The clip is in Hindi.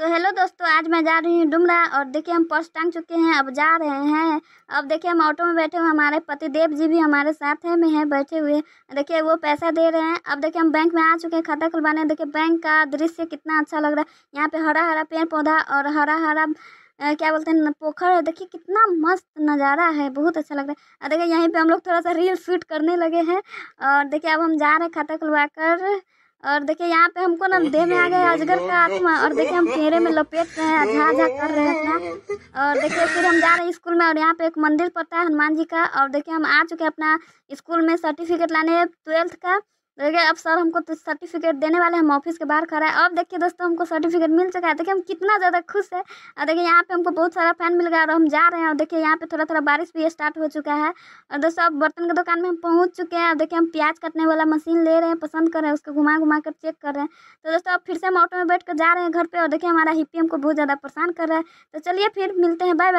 सो so, हेलो दोस्तों आज मैं जा रही हूँ डुमरा और देखिए हम पर्स टांग चुके हैं अब जा रहे हैं अब देखिए हम ऑटो में बैठे हुए हमारे पति देव जी भी हमारे साथ है में हैं बैठे हुए देखिए वो पैसा दे रहे हैं अब देखिए हम बैंक में आ चुके हैं खाता खुलवाने देखिए बैंक का दृश्य कितना अच्छा लग रहा है यहाँ पर हरा हरा पेड़ पौधा और हरा हरा आ, क्या बोलते हैं पोखर है देखिए कितना मस्त नज़ारा है बहुत अच्छा लग रहा है देखिए यहीं पर हम लोग थोड़ा सा रील शूट करने लगे हैं और देखिए अब हम जा रहे हैं खाता खुलवा कर और देखिए यहाँ पे हमको ना देह में आ गया अजगर का आत्मा और देखिए हम चेहरे में लपेट रहे हैं झा झा कर रहे हैं अपना और देखिए फिर हम जा रहे हैं स्कूल में और यहाँ पे एक मंदिर पड़ता है हनुमान जी का और देखिए हम आ चुके हैं अपना स्कूल में सर्टिफिकेट लाने ट्वेल्थ का देखिए अब सर हमको तो सर्टिफिकेट देने वाले हम ऑफिस के बाहर खड़ा है अब देखिए दोस्तों हमको सर्टिफिकेट मिल चुका है देखिए हम कितना ज़्यादा खुश है और देखिए यहाँ पे हमको बहुत सारा फैन मिल गया और हम जा रहे हैं और देखिए यहाँ पे थोड़ा थोड़ा बारिश भी स्टार्ट हो चुका है और दोस्तों अब बर्तन के दुकान में हम पहुँच चुके हैं और देखिए हम प्याज काटने वाला मशीन ले रहे हैं पसंद कर रहे हैं उसको घुमा घुमा कर चेक कर रहे हैं तो दोस्तों अब फिर से हम ऑटो में बैठ कर जा रहे हैं घर पर और देखिए हमारा हिप्पी हमको बहुत ज़्यादा परेशान कर रहा है तो चलिए फिर मिलते हैं बाय बाय